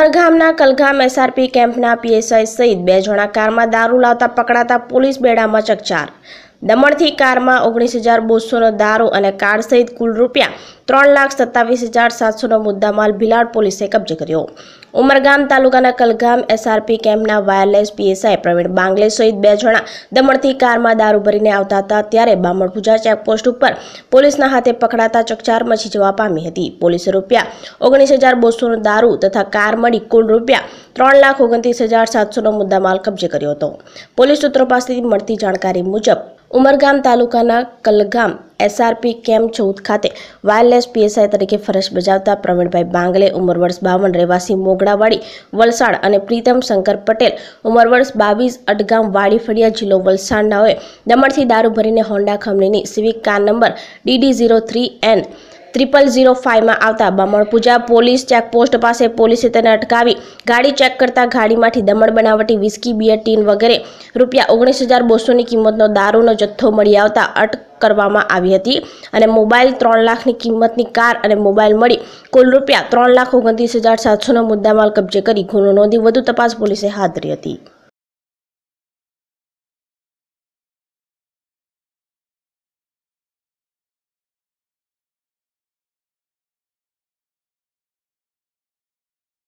ઉમરગામના કલગામ SRP કેમ્પના PSI સહિત બે જણા કારમાં દારૂ લાવતા પકડાતા પોલીસ બેડામાં ચકચાર દમણથી કારમાં ઓગણીસ હજાર બસોનો દારૂ અને કાર સહિત કુલ રૂપિયા ત્રણ લાખ સત્તાવીસ હજાર સાતસોનો મુદ્દામાલ ભિલાડ પોલીસે કબજે કર્યો ઉમરગામ તાલુકાના કલગામ એસઆરપી કેમ્પના વાયરલેસ પીએસઆઈ પ્રવીણ બાંગલે સહિત બે જણા દમણથી કારમાં દારૂ ભરીને આવતા હતા ત્યારે બામણભુજા ચેકપોસ્ટ ઉપર પોલીસના હાથે પકડાતા ચકચાર મચી જવા પામી હતી પોલીસે રૂપિયા ઓગણીસ હજાર બસોનો દારૂ તથા કાર મળી કુલ રૂપિયા ત્રણ લાખ ઓગણત્રીસ હજાર સાતસોનો મુદ્દામાલ કબજે કર્યો હતો પોલીસ સૂત્રો પાસેથી મળતી જાણકારી મુજબ ઉમરગામ તાલુકાના કલગામ એસઆરપી કેમ્પ ચૌદ ખાતે વાયરલેસ પીએસઆઈ તરીકે ફરજ બજાવતા પ્રવીણભાઈ બાંગલે ઉંમર વર્ષ બાવન રહેવાસી મોગડાવાડી વલસાડ અને પ્રીતમ શંકર પટેલ ઉંમર વર્ષ બાવીસ અટગામ વાડી ફળિયા જિલ્લો વલસાડનાઓએ દમણથી દારૂ ભરીને હોન્ડા કંપનીની Civic car number DD zero three N triple zero ફાઇવમાં આવતા બામણપૂજા પોલીસ ચેકપોસ્ટ પાસે પોલીસે તેને અટકાવી ગાડી ચેક કરતા ગાડીમાંથી દમણ બનાવટી વિસ્કી બિયર ટીન વગેરે રૂપિયા ઓગણીસ હજાર બોસોની કિંમતનો દારૂનો જથ્થો મળી આવતા અટક કરવામાં આવી હતી અને મોબાઈલ ત્રણ લાખની કિંમતની કાર અને મોબાઈલ મળી કુલ રૂપિયા ત્રણ લાખ ઓગણત્રીસ હજાર સાતસોનો મુદ્દામાલ કબજે કરી ગુનો નોંધી વધુ તપાસ પોલીસે હાથ ધરી હતી